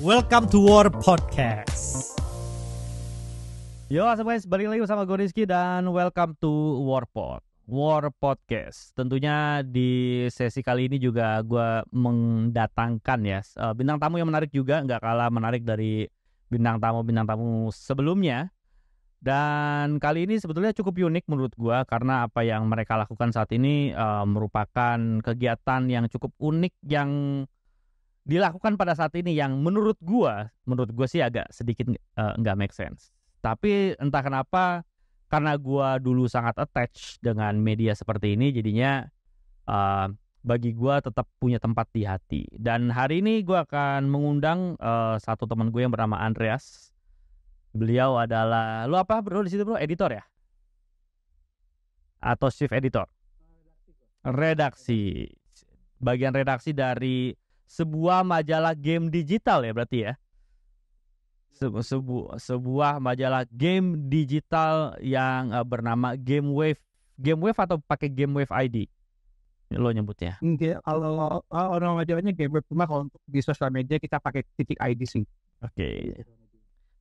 Welcome to War Podcast. Yo, guys, balik lagi bersama gue Rizky dan welcome to Warpod. War Podcast. Tentunya di sesi kali ini juga gue mendatangkan ya eh, bintang tamu yang menarik juga, nggak kalah menarik dari bintang tamu bintang tamu sebelumnya. Dan kali ini sebetulnya cukup unik menurut gue karena apa yang mereka lakukan saat ini uh, merupakan kegiatan yang cukup unik yang dilakukan pada saat ini yang menurut gua menurut gua sih agak sedikit nggak uh, make sense tapi entah kenapa karena gua dulu sangat attach dengan media seperti ini jadinya uh, bagi gua tetap punya tempat di hati dan hari ini gua akan mengundang uh, satu teman gue yang bernama Andreas beliau adalah lu apa bro di situ bro editor ya atau chief editor redaksi bagian redaksi dari sebuah majalah game digital ya berarti ya sebu sebu sebuah majalah game digital yang uh, bernama Game Wave Game Wave atau pakai Game Wave ID lo nyebutnya kalau orang majalahnya Game Wave cuma kalau untuk di sosial media kita pakai titik ID sih oke okay.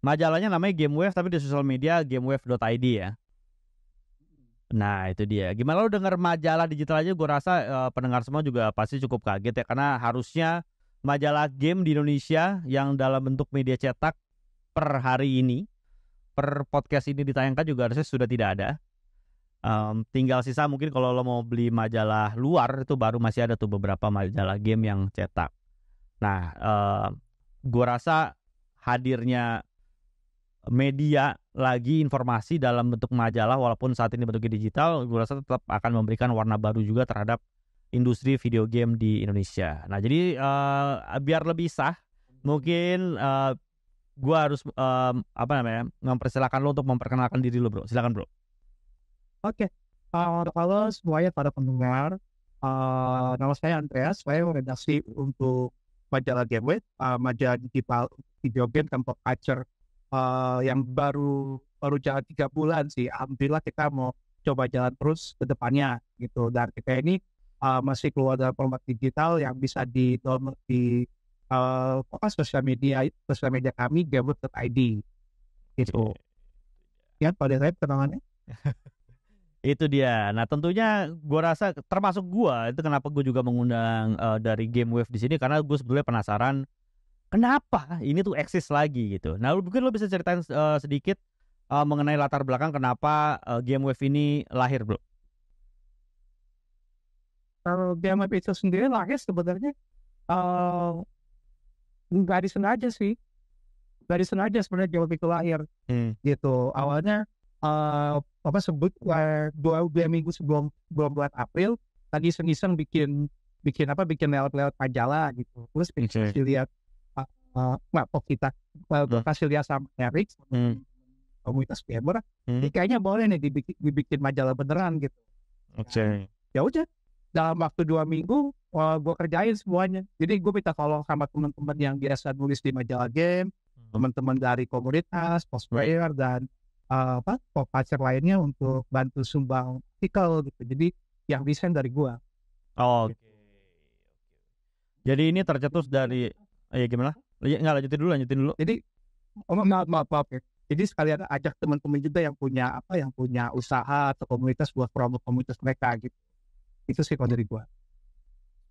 majalahnya namanya Game Wave tapi di sosial media Game gamewave.id ya Nah itu dia. Gimana lo denger majalah digital aja? Gue rasa uh, pendengar semua juga pasti cukup kaget ya karena harusnya majalah game di Indonesia yang dalam bentuk media cetak per hari ini, per podcast ini ditayangkan juga harusnya sudah tidak ada. Um, tinggal sisa mungkin kalau lo mau beli majalah luar itu baru masih ada tuh beberapa majalah game yang cetak. Nah, uh, eh, gue rasa hadirnya media lagi informasi dalam bentuk majalah walaupun saat ini bentuknya digital gue rasa tetap akan memberikan warna baru juga terhadap industri video game di Indonesia. Nah jadi uh, biar lebih sah mungkin uh, eh, gue harus uh, apa namanya mempersilahkan lo untuk memperkenalkan diri lo bro. Silakan bro. Oke. Okay. Uh, halo semuanya para pendengar. Uh, nama saya Andreas. Saya redaksi untuk majalah Game With, uh, majalah digital video game tanpa culture uh, yang baru baru jalan tiga bulan sih alhamdulillah kita mau coba jalan terus ke depannya gitu dan kita ini uh, masih keluar dari format digital yang bisa di download di uh, sosial media sosial media kami ID gitu ya pada saya kenangannya itu dia. Nah tentunya gue rasa termasuk gue itu kenapa gue juga mengundang uh, dari Game Wave di sini karena gue sebetulnya penasaran kenapa ini tuh eksis lagi gitu. Nah, mungkin lo bisa ceritain uh, sedikit uh, mengenai latar belakang kenapa uh, eh, Game Wave ini lahir, Bro? Kalau Game Wave itu sendiri lahir sebenarnya uh, sana disengaja sih. Nggak disengaja sebenarnya Game Wave itu lahir. Hmm. Gitu. Awalnya uh, apa sebut uh, dua, dua minggu sebelum belum bulan April tadi iseng-iseng bikin bikin apa bikin lewat-lewat majalah gitu terus okay. lihat uh, Pak kita uh, lihat sama Eric hmm. komunitas gamer hmm. kayaknya boleh nih dibikin, dibikin majalah beneran gitu oke okay. ya udah dalam waktu dua minggu uh, eh, gue kerjain semuanya jadi gue minta tolong sama teman-teman yang biasa nulis di majalah game hmm. teman-teman dari komunitas cosplayer right. dan uh, apa pacar lainnya untuk bantu sumbang artikel gitu jadi yang desain dari gue oh, oke jadi ini tercetus dari eh, ya gimana nggak lanjutin dulu lanjutin dulu jadi oh, maaf maaf maaf ya. jadi sekalian ajak teman-teman juga yang punya apa yang punya usaha atau komunitas buat promo komunitas mereka gitu itu sih kalau dari gua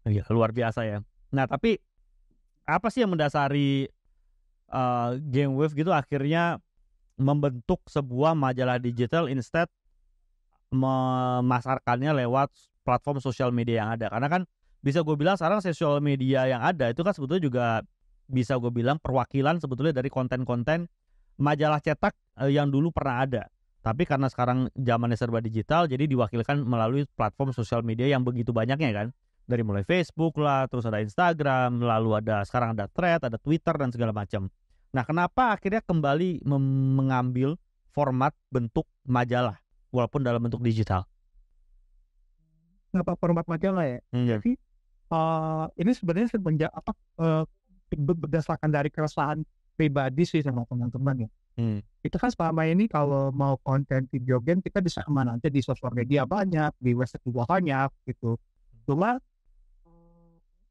iya luar biasa ya nah tapi apa sih yang mendasari uh, game wave gitu akhirnya membentuk sebuah majalah digital instead memasarkannya lewat platform sosial media yang ada karena kan bisa gue bilang sekarang sosial media yang ada itu kan sebetulnya juga bisa gue bilang perwakilan sebetulnya dari konten-konten majalah cetak eh, yang dulu pernah ada. Tapi karena sekarang zamannya serba digital, jadi diwakilkan melalui platform sosial media yang begitu banyaknya kan. Dari mulai Facebook lah, terus ada Instagram, lalu ada sekarang ada thread, ada Twitter dan segala macam. Nah kenapa akhirnya kembali mengambil format bentuk majalah, walaupun dalam bentuk digital? Kenapa format majalah ya? Hmm, yeah. Jadi uh, ini sebenarnya semenjak apa uh, berdasarkan dari keresahan pribadi sih sama teman-teman ya. Hmm. Itu kan selama ini kalau mau konten video game kita bisa kemana aja di sosial media banyak, di website juga banyak gitu. Cuma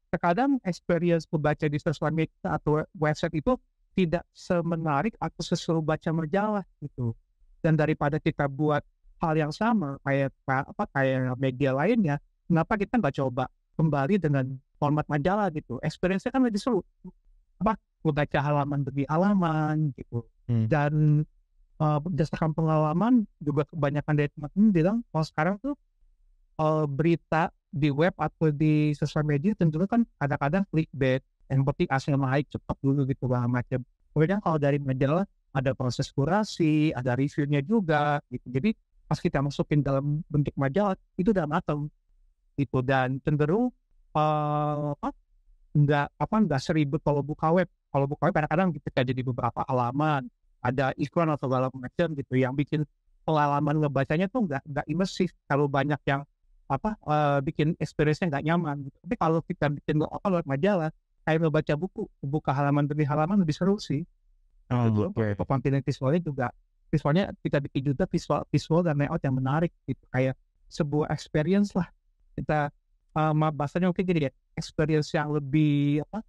terkadang experience membaca di sosial media atau website itu tidak semenarik atau sesuatu baca majalah gitu. Dan daripada kita buat hal yang sama kayak apa kayak media lainnya, kenapa kita nggak coba kembali dengan format majalah gitu experience-nya kan lebih seru apa Gue membaca halaman demi halaman gitu hmm. dan uh, berdasarkan pengalaman juga kebanyakan dari teman-teman bilang kalau oh, sekarang tuh uh, berita di web atau di sosial media tentu kan kadang-kadang clickbait yang penting hasil naik cepat dulu gitu lah macam kemudian kalau dari majalah ada proses kurasi ada reviewnya juga gitu jadi pas kita masukin dalam bentuk majalah itu udah matang gitu dan cenderung uh, nggak apa nggak seribet kalau buka web kalau buka web kadang-kadang kita gitu, jadi beberapa halaman ada iklan atau segala macam gitu yang bikin pengalaman ngebacanya tuh enggak nggak imersif kalau banyak yang apa uh, bikin experience-nya nggak nyaman gitu. tapi kalau kita bikin apa lewat majalah kayak ngebaca buku buka halaman demi halaman lebih seru sih oh, gitu. okay. tampilan visualnya juga visualnya kita bikin juga visual visual dan layout yang menarik gitu kayak sebuah experience lah kita um, bahasanya mungkin jadi ya, experience yang lebih apa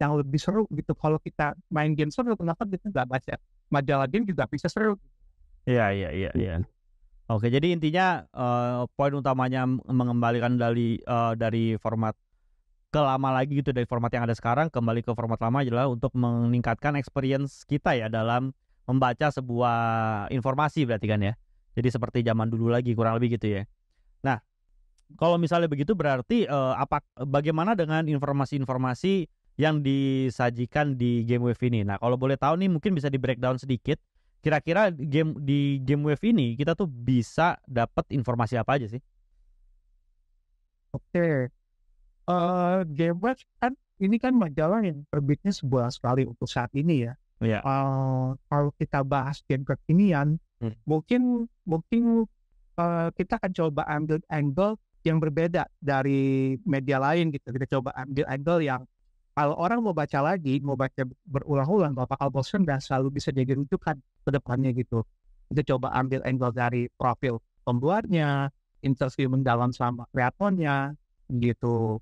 yang lebih seru gitu kalau kita main game seru kenapa kita nggak baca majalah game juga bisa seru iya iya iya iya oke jadi intinya uh, poin utamanya mengembalikan dari uh, dari format ke lama lagi gitu dari format yang ada sekarang kembali ke format lama adalah untuk meningkatkan experience kita ya dalam membaca sebuah informasi berarti kan ya jadi seperti zaman dulu lagi kurang lebih gitu ya kalau misalnya begitu berarti uh, apa bagaimana dengan informasi-informasi yang disajikan di game wave ini? Nah, kalau boleh tahu nih mungkin bisa di breakdown sedikit. Kira-kira game di game wave ini kita tuh bisa dapat informasi apa aja sih? Oke. Okay. Uh, eh, game wave kan ini kan majalah yang terbitnya sebulan sekali untuk saat ini ya. Yeah. Iya. Uh, kalau kita bahas game kekinian, hmm. mungkin mungkin uh, kita akan coba ambil angle yang berbeda dari media lain gitu. Kita coba ambil angle yang kalau orang mau baca lagi, mau baca berulang-ulang, Bapak bakal bosen dan selalu bisa jadi rujukan ke depannya gitu. Kita coba ambil angle dari profil pembuatnya, interview mendalam sama kreatornya gitu.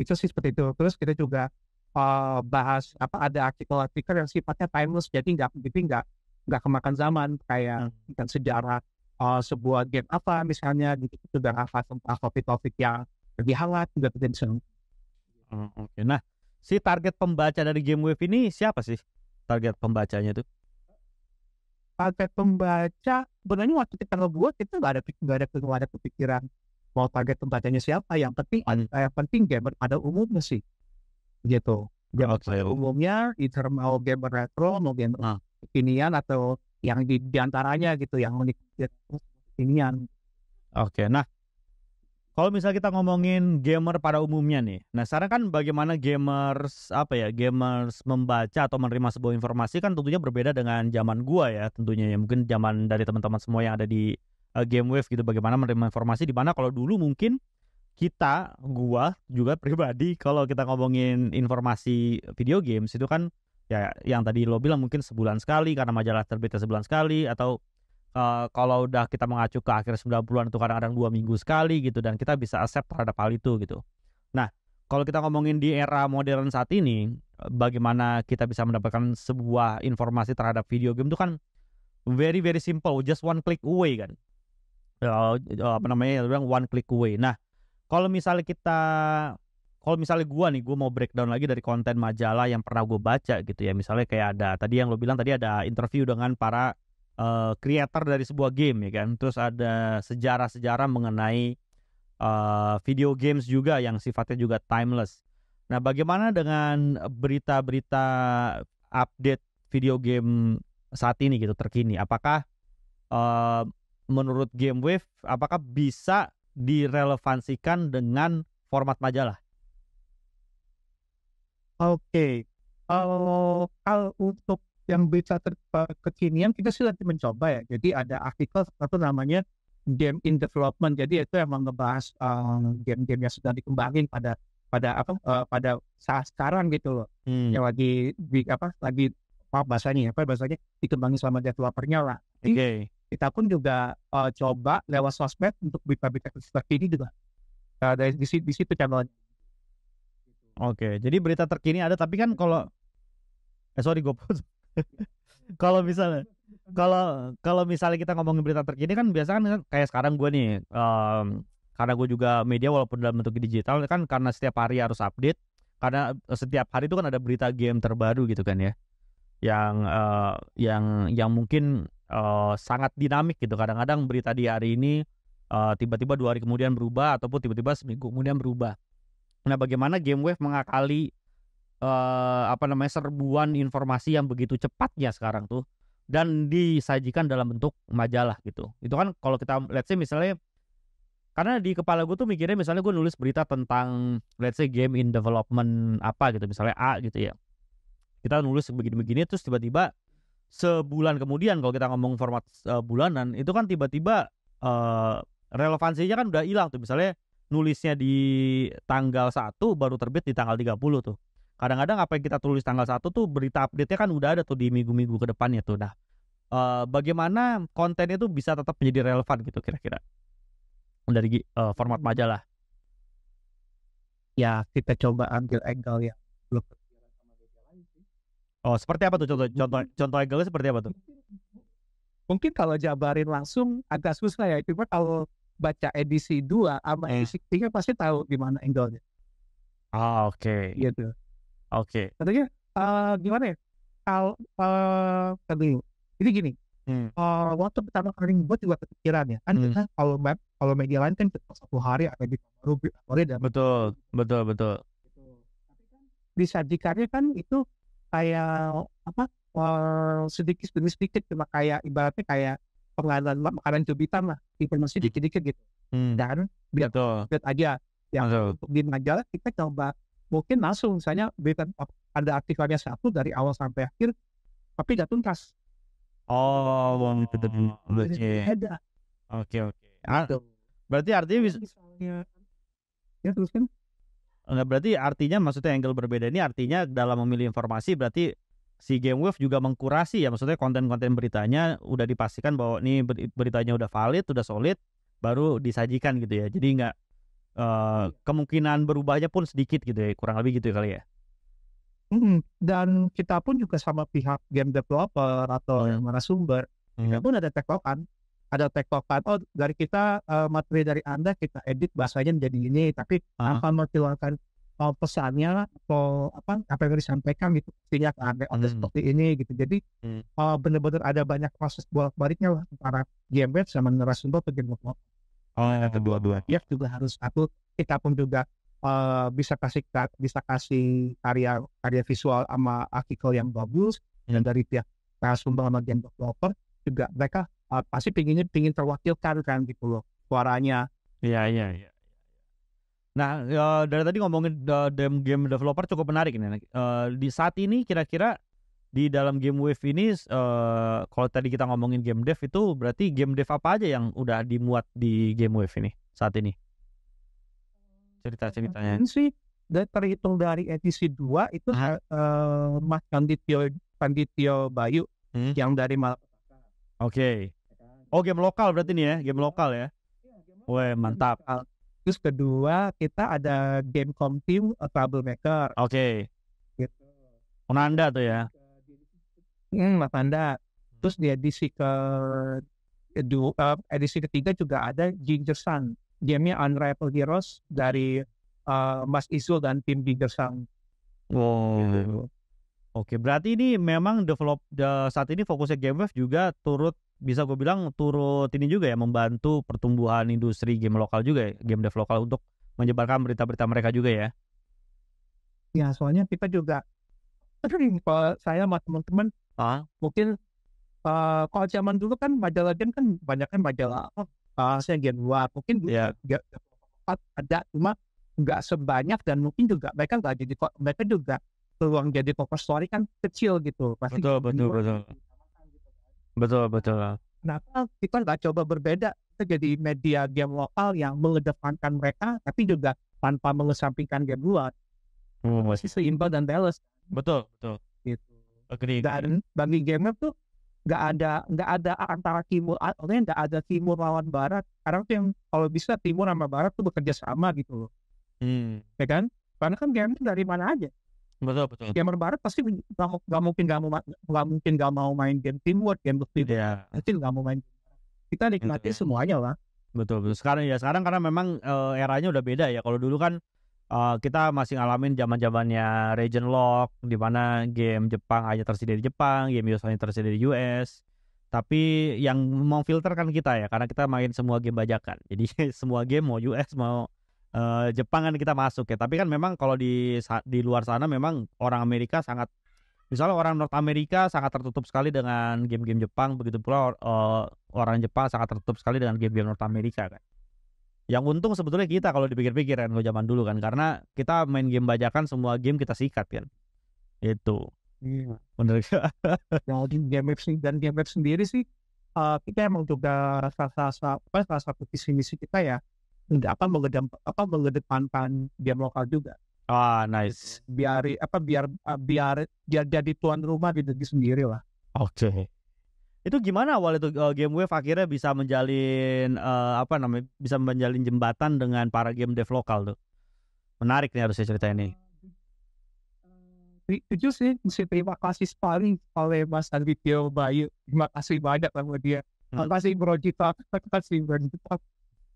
Itu sih seperti itu. Terus kita juga uh, bahas apa ada artikel-artikel yang sifatnya timeless, jadi nggak jadi nggak nggak kemakan zaman kayak kan sejarah uh, sebuah game apa misalnya gitu sudah apa tentang topik-topik yang lebih hangat juga potensial. Hmm, oh, Oke, nah si target pembaca dari game wave ini siapa sih target pembacanya itu? Target pembaca sebenarnya waktu kita ngebuat kita nggak ada nggak ada nggak ada kepikiran mau target pembacanya siapa yang penting yang penting gamer ada umumnya sih gitu. Gamer okay. umumnya itu mau gamer retro mau gamer nah. kekinian atau yang di diantaranya gitu yang unik Ya, inian. Oke, nah kalau misalnya kita ngomongin gamer pada umumnya nih, nah sekarang kan bagaimana gamers apa ya gamers membaca atau menerima sebuah informasi kan tentunya berbeda dengan zaman gua ya tentunya ya mungkin zaman dari teman-teman semua yang ada di uh, eh, game wave gitu bagaimana menerima informasi di mana kalau dulu mungkin kita gua juga pribadi kalau kita ngomongin informasi video games itu kan ya yang tadi lo bilang mungkin sebulan sekali karena majalah terbitnya sebulan sekali atau uh, kalau udah kita mengacu ke akhir 90-an itu kadang-kadang dua minggu sekali gitu dan kita bisa accept terhadap hal itu gitu. Nah, kalau kita ngomongin di era modern saat ini, bagaimana kita bisa mendapatkan sebuah informasi terhadap video game itu kan very very simple, just one click away kan. Uh, apa namanya? bilang one click away. Nah, kalau misalnya kita kalau misalnya gue nih, gue mau breakdown lagi dari konten majalah yang pernah gue baca gitu ya. Misalnya kayak ada, tadi yang lo bilang tadi ada interview dengan para Eh, creator dari sebuah game ya kan. Terus ada sejarah-sejarah mengenai uh, video games juga yang sifatnya juga timeless. Nah, bagaimana dengan berita-berita update video game saat ini gitu terkini? Apakah uh, menurut Wave, apakah bisa direlevansikan dengan format majalah? Oke, okay. kalau kalau untuk yang berita ter, kekinian kita sih nanti mencoba ya. Jadi ada artikel satu namanya game in development. Jadi itu emang ngebahas um, game-game yang sudah dikembangin pada pada apa uh, pada saat sekarang gitu loh. Hmm. Yang lagi di, apa lagi apa bahasanya ya, apa bahasanya dikembangin sama developernya lah. Oke. Okay. Kita pun juga uh, coba lewat sosmed untuk berita-berita terkini ini juga. Uh, dari di, di situ channelnya. Oke, okay. jadi berita terkini ada tapi kan kalau eh sorry gue kalau misalnya kalau kalau misalnya kita ngomongin berita terkini kan biasa kan kayak sekarang gue nih um, karena gue juga media walaupun dalam bentuk digital kan karena setiap hari harus update karena eh, setiap hari itu kan ada berita game terbaru gitu kan ya yang uh, yang yang mungkin uh, sangat dinamik gitu kadang-kadang berita di hari ini tiba tiba-tiba dua hari kemudian berubah ataupun tiba-tiba seminggu kemudian berubah nah bagaimana game wave mengakali uh, apa namanya serbuan informasi yang begitu cepatnya sekarang tuh dan disajikan dalam bentuk majalah gitu. Itu kan kalau kita let's say misalnya karena di kepala gue tuh mikirnya misalnya gue nulis berita tentang let's say game in development apa gitu misalnya A gitu ya. Kita nulis begini-begini terus tiba-tiba sebulan kemudian kalau kita ngomong format uh, bulanan itu kan tiba-tiba uh, relevansinya kan udah hilang tuh misalnya nulisnya di tanggal 1 baru terbit di tanggal 30 tuh kadang-kadang apa yang kita tulis tanggal satu tuh berita update-nya kan udah ada tuh di minggu-minggu ke depannya tuh nah uh, bagaimana konten itu bisa tetap menjadi relevan gitu kira-kira dari uh, format majalah ya kita coba ambil angle ya Oh, seperti apa tuh contoh contoh contoh angle seperti apa tuh? Mungkin kalau jabarin langsung agak susah ya. Cuma kalau baca edisi 2 sama eh. edisi 3 pasti tahu gimana angle-nya. Ah, oke. Okay. Gitu. Oke. Okay. Tentunya uh, eh, gimana ya? Kalau uh, eh, tadi ini gini, hmm. uh, waktu pertama kali buat juga kepikiran ya kan hmm. kalau map kalau media lain kan satu hari ada di rubi sore dan betul betul betul. Gitu. Kan, disajikannya kan itu kayak apa? Uh, sedikit demi sedikit cuma kayak ibaratnya kayak pengalaman makanan cubitan lah informasi dikit-dikit gitu. Hmm. Dan biar, biar aja yang di majalah kita coba mungkin langsung misalnya berita ada aktifannya satu dari awal sampai akhir tapi tidak tuntas oh betul ada oke oke ah, gitu. berarti artinya bisa ya terus kan Enggak berarti artinya maksudnya angle berbeda ini artinya dalam memilih informasi berarti si GameWave juga mengkurasi ya maksudnya konten-konten beritanya udah dipastikan bahwa nih beritanya udah valid, udah solid, baru disajikan gitu ya. Jadi nggak uh, kemungkinan berubahnya pun sedikit gitu ya kurang lebih gitu ya kali ya hmm, dan kita pun juga sama pihak game developer atau oh ya. hmm. yang mana sumber hmm. kita pun ada tektokan ada tektokan oh dari kita uh, materi dari anda kita edit bahasanya menjadi ini tapi uh-huh. akan mengeluarkan uh, pesannya atau apa apa yang disampaikan gitu pastinya ke anda oh, hmm. seperti ini gitu jadi hmm. uh, benar-benar ada banyak proses bolak baliknya lah antara game sama narasumber atau game oh. kedua-dua pihak juga harus aku kita pun juga uh, bisa kasih bisa kasih karya karya visual sama artikel yang bagus hmm. dan dari pihak narasumber sama game developer juga mereka uh, pasti pinginnya pingin terwakilkan kan gitu loh suaranya iya iya iya, iya. Nah, uh, dari tadi ngomongin uh, game developer cukup menarik nih. Uh, di saat ini kira-kira di dalam game wave ini uh, kalau tadi kita ngomongin game dev itu berarti game dev apa aja yang udah dimuat di game wave ini saat ini cerita ceritanya sih dari terhitung dari edisi 2 itu uh, Mas Kanditio Kanditio Bayu hmm? yang dari Mal Oke. Okay. Oh game lokal berarti nih ya game lokal ya. Wah mantap. Terus kedua kita ada game team Troublemaker. Oke. Okay. Gitu. tuh ya hmm, iya, Mas Anda. Terus di edisi ke dua, uh, eh, edisi ketiga juga ada Ginger Sun, Game-nya Unrivaled Heroes dari uh, Mas Isul dan tim Ginger Sun. Wow. Gitu. Oke, berarti ini memang develop the, saat ini fokusnya game GameWave juga turut bisa gue bilang turut ini juga ya membantu pertumbuhan industri game lokal juga ya, game dev lokal untuk menyebarkan berita-berita mereka juga ya. Ya, soalnya kita juga saya sama teman-teman ah mungkin uh, kalau zaman dulu kan majalah gen kan banyaknya majalah uh, saya gen luar mungkin yeah. gak, ada cuma nggak sebanyak dan mungkin juga mereka nggak jadi mereka juga peluang jadi cover story kan kecil gitu pasti betul betul betul gitu kan. betul betul kenapa kita nggak coba berbeda kita jadi media game lokal yang mengedepankan mereka tapi juga tanpa mengesampingkan game luar hmm. masih seimbang dan balance betul betul Agree. Dan bagi gamer tuh nggak ada nggak ada antara timur artinya ah, nggak ada timur lawan barat Karena tuh yang kalau bisa timur sama barat tuh bekerja sama gitu loh hmm. ya kan karena kan gamer dari mana aja betul betul gamer barat pasti nggak mungkin nggak mau nggak mungkin nggak mau main game timur game timur yeah. pasti nggak mau main kita nikmati betul, semuanya lah betul betul sekarang ya sekarang karena memang uh, eranya udah beda ya kalau dulu kan uh, kita masih ngalamin zaman zamannya region lock di mana game Jepang hanya tersedia di Jepang game US hanya tersedia di US tapi yang mau filter kan kita ya karena kita main semua game bajakan jadi semua game mau US mau uh, Jepang kan kita masuk ya tapi kan memang kalau di di luar sana memang orang Amerika sangat misalnya orang North Amerika sangat tertutup sekali dengan game-game Jepang begitu pula uh, orang Jepang sangat tertutup sekali dengan game-game North Amerika kan yang untung sebetulnya kita kalau dipikir-pikir kan kalau zaman dulu kan karena kita main game bajakan semua game kita sikat kan itu iya. bener gak? game sih dan game sendiri sih uh, kita emang juga salah rasa apa rasa satu visi misi kita ya apa mengedam apa mengedepankan game lokal juga ah nice biar apa biar biar biar jadi tuan rumah di negeri sendiri lah oke okay. Itu gimana awal itu uh, eh, Game Wave akhirnya bisa menjalin uh, apa namanya bisa menjalin jembatan dengan para game dev lokal tuh? Menarik nih harusnya cerita ini. Itu sih mesti terima kasih sekali oleh Mas alvito Bayu. Terima kasih banyak sama dia. Hmm. Terima kasih Bro Cita, terima kasih Bro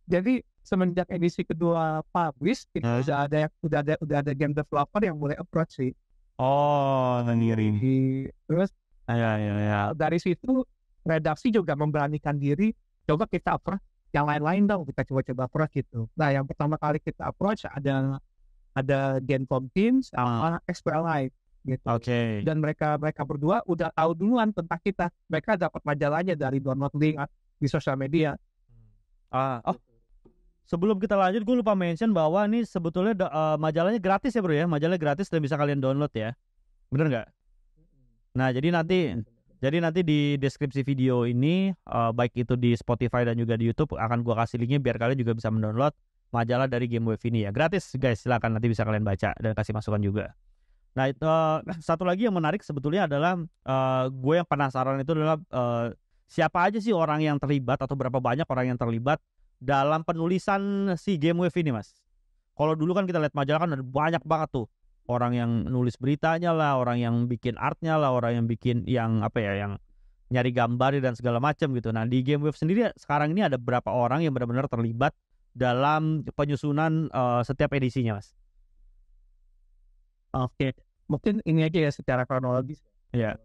Jadi semenjak edisi kedua publish, itu hmm. udah ada sudah ada sudah ada game developer yang mulai approach sih. Oh, sendiri. Terus Ya, ya, ya. Dari situ redaksi juga memberanikan diri coba kita approach yang lain-lain dong kita coba-coba approach gitu nah yang pertama kali kita approach ada ada Gencom Teams sama Expert ah. Live gitu. Oke. Okay. Dan mereka mereka berdua udah tahu duluan tentang kita. Mereka dapat majalahnya dari download link kan, di sosial media. Hmm. Ah, oh. Sebelum kita lanjut, gue lupa mention bahwa ini sebetulnya uh, majalahnya gratis ya bro ya, majalahnya gratis dan bisa kalian download ya, bener nggak? Nah jadi nanti iya, jadi nanti di deskripsi video ini uh, baik itu di Spotify dan juga di YouTube akan gue kasih linknya biar kalian juga bisa mendownload majalah dari Game Wave ini ya. Gratis guys, silahkan nanti bisa kalian baca dan kasih masukan juga. Nah, itu uh, satu lagi yang menarik sebetulnya adalah uh, eh, gue yang penasaran itu adalah uh, siapa aja sih orang yang terlibat atau berapa banyak orang yang terlibat dalam penulisan si Game Wave ini, Mas. Kalau dulu kan kita lihat majalah kan ada banyak banget tuh orang yang nulis beritanya lah, orang yang bikin artnya lah, orang yang bikin yang apa ya yang nyari gambar dan segala macam gitu. Nah di Game Wave sendiri sekarang ini ada berapa orang yang benar-benar terlibat dalam penyusunan uh, setiap edisinya, mas? Oke, mungkin ini aja ya secara kronologis. Ya.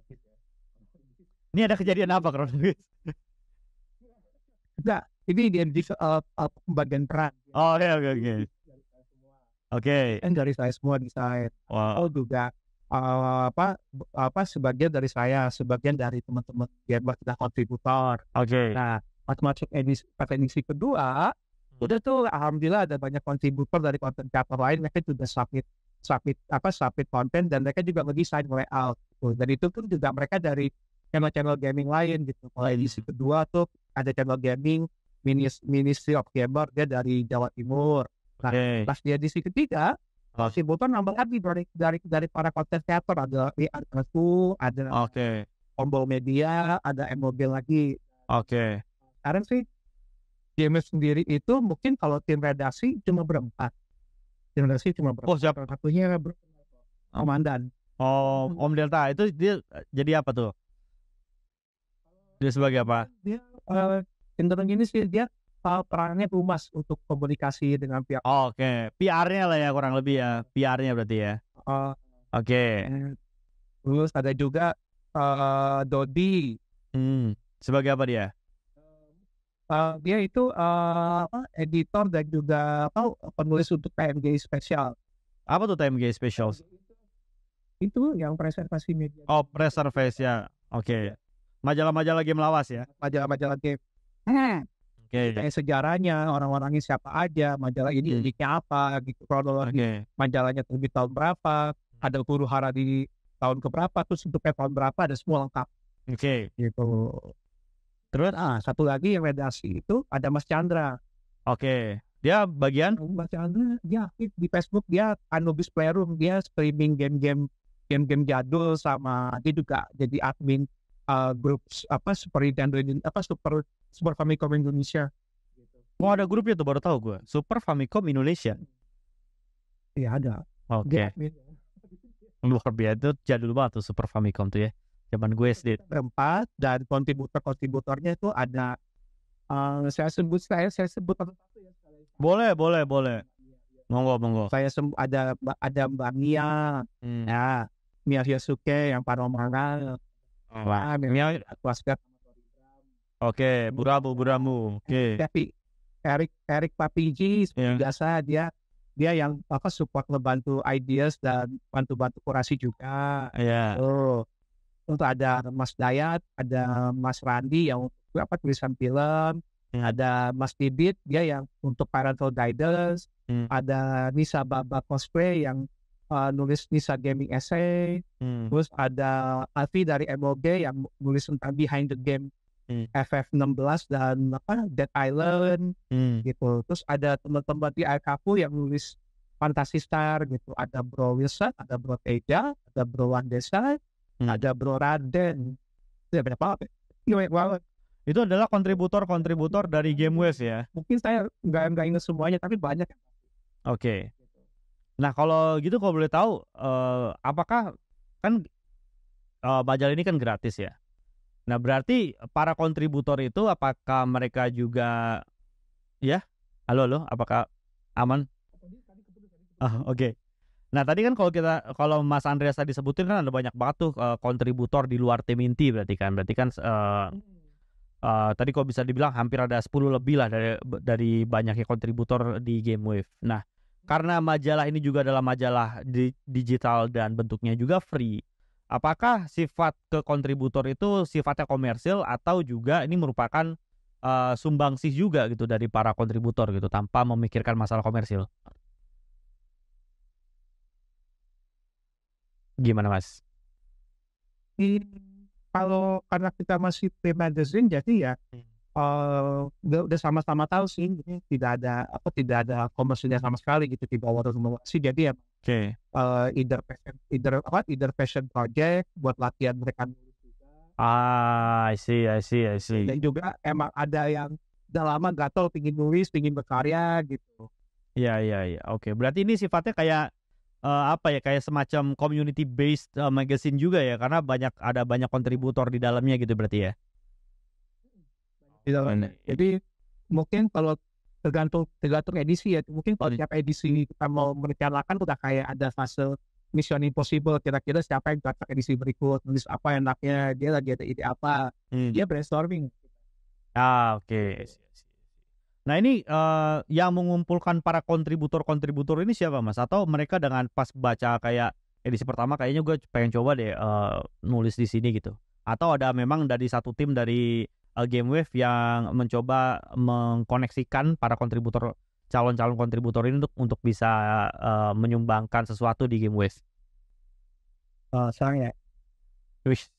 Ini ada kejadian apa kronologis? Enggak, ini di uh, eh, uh, eh, bagian peran. Oh, oke, oke, oke. Oke. Okay. Dan dari saya semua desain. Wow. Oh juga uh, apa apa sebagian dari saya, sebagian dari teman-teman buat kita kontributor. Oke. Okay. Nah, pas masuk edisi pas edisi kedua, hmm. udah tuh alhamdulillah ada banyak kontributor dari konten creator lain mereka juga submit submit apa submit konten dan mereka juga ngedesain layout. Gitu. Dan itu pun juga mereka dari channel-channel gaming lain gitu. Kalau edisi kedua tuh ada channel gaming Ministry of Gamer dia dari Jawa Timur Nah, okay. pas dia di sisi ketiga, oh. si Bolton nambah lagi dari dari dari para konten teater ada VR aku, ada okay. Media, ada mobil lagi. Oke. Okay. Karena sih James sendiri itu mungkin kalau tim redaksi cuma berempat. Tim redaksi cuma berempat. Oh, siapa? Satunya ber komandan. Oh, hmm. Om Delta itu dia eh, jadi apa tuh? Dia sebagai apa? Dia uh, eh, internet ini sih dia uh, perannya humas untuk komunikasi dengan pihak. Oh, Oke, okay. PR-nya lah ya kurang lebih ya, PR-nya berarti ya. Uh, Oke. Okay. Eh, terus ada juga uh, Dodi. Hmm. Sebagai apa dia? Uh, dia itu uh, editor dan juga apa oh, penulis untuk TMG Special. Apa tuh TMG special? Itu yang preservasi media. Oh, preservasi ya. Oke. Okay. Majalah-majalah game lawas ya. Majalah-majalah game. Hmm okay. kayak sejarahnya orang-orangnya siapa aja majalah ini uniknya hmm. apa gitu kronologi okay. majalahnya terbit tahun berapa hmm. ada guru hara di tahun keberapa terus untuk tahun berapa ada semua lengkap oke okay. gitu terus ah satu lagi yang redaksi itu ada Mas Chandra oke okay. dia bagian Mas Chandra dia aktif di Facebook dia Anubis Playroom dia streaming game-game game-game jadul sama dia juga jadi admin uh, grup apa Super Nintendo apa Super Super Famicom Indonesia. Gitu. oh, ada grupnya tuh baru tahu gue Super Famicom Indonesia. Iya ada. Oke. Okay. Luar biasa itu jadul banget tuh Super Famicom tuh ya. Zaman gue SD. Empat dan kontributor kontributornya itu ada uh, saya sebut saya saya sebut satu satu ya. Boleh boleh boleh. Monggo monggo. Saya ada ada Mbak Mia, hmm. ya Mia Yasuke yang paranormal Wah, Oke, Buramu, Buramu. Oke. Okay. Tapi Erik Eric Papiji yeah. Iya. biasa dia dia yang apa support ngebantu ideas dan bantu-bantu kurasi juga. Iya. Yeah. Oh. Untuk ada Mas Dayat, ada Mas Randi yang apa tulisan film, Yeah. ada Mas Bibit dia yang untuk parental guidance, Yeah. Hmm. ada Nisa Baba cosplay yang uh, nulis Nisa Gaming Essay, hmm. terus ada Alfi dari MOG yang nulis tentang Behind the Game hmm. FF16 dan apa Dead Island hmm. gitu. Terus ada teman-teman di Akaku yang nulis Fantasy Star gitu. Ada Bro Wilson, ada Bro Teja, ada Bro Wandesa, hmm. ada Bro Raden. Ya banyak banget. Banyak Itu adalah kontributor-kontributor dari Game West ya? Mungkin saya nggak nggak ingat semuanya, tapi banyak. Oke. Nah kalau gitu kalau boleh tahu, uh, apakah kan uh, bajal ini kan gratis ya? Nah berarti para kontributor itu apakah mereka juga ya? Halo halo, apakah aman? Ah, Oke. Okay. Nah tadi kan kalau kita kalau Mas Andreas tadi sebutin kan ada banyak banget tuh eh, kontributor di luar tim inti berarti kan berarti kan uh, uh, tadi kalau bisa dibilang hampir ada 10 lebih lah dari dari banyaknya kontributor di Game Wave Nah karena majalah ini juga adalah majalah di digital dan bentuknya juga free. Apakah sifat ke kontributor itu sifatnya komersil atau juga ini merupakan uh, eh, sumbangsih juga gitu dari para kontributor gitu tanpa memikirkan masalah komersil? Gimana Mas? ini Kalau karena kita masih pre-magazine jadi ya hmm uh, udah, sama-sama tahu sih ini tidak ada apa tidak ada komersilnya sama sekali gitu di bawah sih jadi ya okay. uh, eh, either passion either apa either passion project buat latihan mereka Ah, I see, I see, I see. Dan juga emang ada yang udah lama gatel pingin nulis, pingin berkarya gitu. Iya, iya, iya. Oke, okay. berarti ini sifatnya kayak uh, apa ya? Kayak semacam community based uh, magazine juga ya, karena banyak ada banyak kontributor di dalamnya gitu berarti ya gitu oh, nah, iya. Jadi mungkin kalau tergantung tergantung edisi ya. Mungkin kalau hmm. tiap edisi kita mau merencanakan udah kayak ada fase Mission Impossible kira-kira siapa yang cocok edisi berikut nulis apa enaknya dia lagi ada ide apa hmm. dia brainstorming ah oke okay. nah ini uh, yang mengumpulkan para kontributor-kontributor ini siapa mas atau mereka dengan pas baca kayak edisi pertama kayaknya gue pengen coba deh uh, nulis di sini gitu atau ada memang dari satu tim dari uh, eh, Wave yang mencoba mengkoneksikan para kontributor calon-calon kontributor ini untuk untuk bisa uh, menyumbangkan sesuatu di GameWave. Uh, oh, sayang ya. Wish.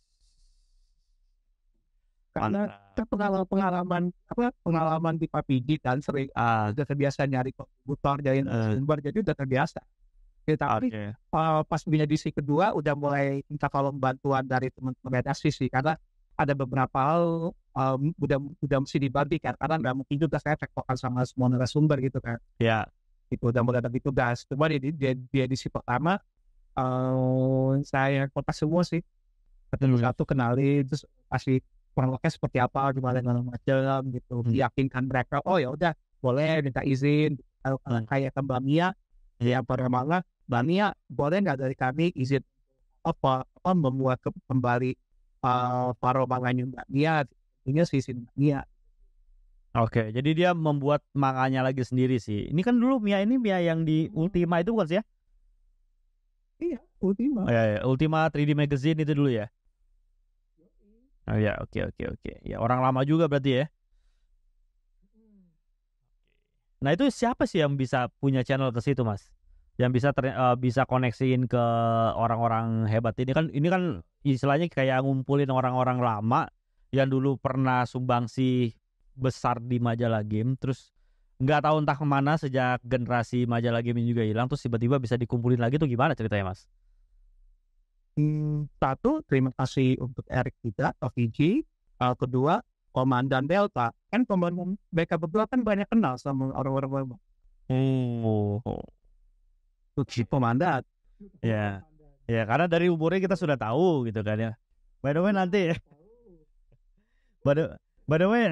Karena pengalaman pengalaman apa pengalaman di PUBG dan sering uh, udah terbiasa nyari kontributor jadi eh. sumber uh. jadi udah terbiasa. Kita ya, tapi okay. uh, pas punya DC kedua udah mulai minta kalau bantuan dari teman-teman redaksi sih karena ada beberapa hal um, udah udah mesti kan karena nggak mungkin juga saya cekcokan sama semua narasumber gitu kan ya itu udah mulai dari tugas cuma di, dia, di, di edisi pertama um, saya kota semua sih ketemu hmm. satu kenali terus orang prolognya seperti apa gimana segala macam gitu hmm. yakinkan mereka oh ya udah boleh minta izin kalau hmm. kayak ke Mbak ya pada malah Mbak Mia boleh nggak dari kami izin apa, apa membuat kembali Paro manganya nggak niat, punya sisi Mbak niat. Oke, jadi dia membuat manganya lagi sendiri sih. Ini kan dulu Mia ini Mia yang di Ultima itu bukan sih ya? Iya, Ultima. Oh, ya, ya. Ultima 3D Magazine itu dulu ya. Oh ya, oke oke oke. Ya orang lama juga berarti ya. Nah itu siapa sih yang bisa punya channel ke situ mas? yang bisa ter, uh, bisa koneksiin ke orang-orang hebat ini kan ini kan istilahnya kayak ngumpulin orang-orang lama yang dulu pernah sumbangsi besar di majalah game terus nggak tahu entah kemana sejak generasi majalah game ini juga hilang terus tiba-tiba bisa dikumpulin lagi tuh gimana ceritanya mas? Hmm, satu terima kasih untuk Eric kita, Oviji. Uh, eh, kedua Komandan Delta kan komandan mereka berdua kan banyak kenal sama orang-orang lama. -orang. Hmm. Oh pemandat. Ya. Ya, karena dari umurnya kita sudah tahu gitu kan ya. By the way nanti ya. By the, by the way